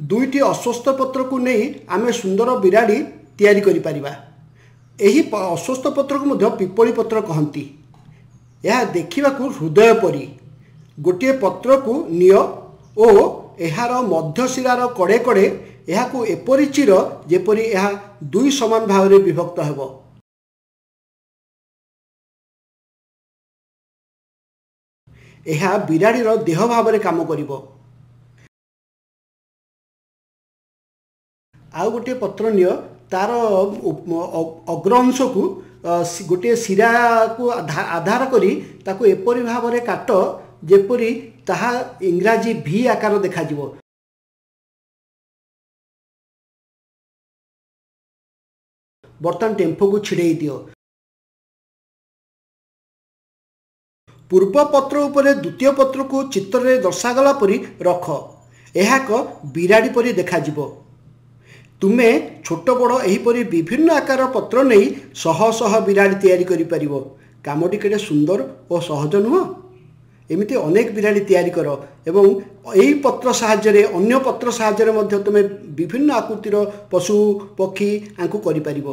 ଦୁଇଟି ଅସ୍ୱସ୍ଥ ପତ୍ରକୁ ନେଇ ଆମେ ସୁନ୍ଦର ବିରାଡ଼ି ତିଆରି କରିପାରିବା ଏହି ଅସ୍ୱସ୍ଥ ପତ୍ରକୁ ମଧ୍ୟ ପିପଳି ପତ୍ର କହନ୍ତି ଏହା ଦେଖିବାକୁ ହୃଦୟ ପରି ଗୋଟିଏ ପତ୍ରକୁ ନିଅ ଓ ଏହାର ମଧ୍ୟଶିରାର କଡ଼େ କଡ଼େ ଏହାକୁ ଏପରି ଚିର ଯେପରି ଏହା ଦୁଇ ସମାନ ଭାବରେ ବିଭକ୍ତ ହେବ ଏହା ବିରାଡ଼ିର ଦେହ ଭାବରେ କାମ କରିବ ଆଉ ଗୋଟିଏ ପତ୍ର ନିଅ ତାର ଅଗ୍ର ଅଂଶକୁ ଗୋଟିଏ ଶିରାକୁ ଆଧାର କରି ତାକୁ ଏପରି ଭାବରେ କାଟ ଯେପରି ତାହା ଇଂରାଜୀ ଭି ଆକାର ଦେଖାଯିବ ବର୍ତ୍ତମାନ ଟେମ୍ପୋକୁ ଛିଡ଼େଇ ଦିଅ ପୂର୍ବ ପତ୍ର ଉପରେ ଦ୍ୱିତୀୟ ପତ୍ରକୁ ଚିତ୍ରରେ ଦର୍ଶାଗଲା ପରି ରଖ ଏହା ଏକ ବିରାଡ଼ି ପରି ଦେଖାଯିବ ତୁମେ ଛୋଟ ବଡ଼ ଏହିପରି ବିଭିନ୍ନ ଆକାର ପତ୍ର ନେଇ ଶହ ଶହ ବିରାଡ଼ି ତିଆରି କରିପାରିବ କାମଟି କେତେ ସୁନ୍ଦର ଓ ସହଜ ନୁହଁ ଏମିତି ଅନେକ ବିରାଡ଼ି ତିଆରି କର ଏବଂ ଏହି ପତ୍ର ସାହାଯ୍ୟରେ ଅନ୍ୟ ପତ୍ର ସାହାଯ୍ୟରେ ମଧ୍ୟ ତୁମେ ବିଭିନ୍ନ ଆକୃତିର ପଶୁ ପକ୍ଷୀ ଆଙ୍କୁ କରିପାରିବ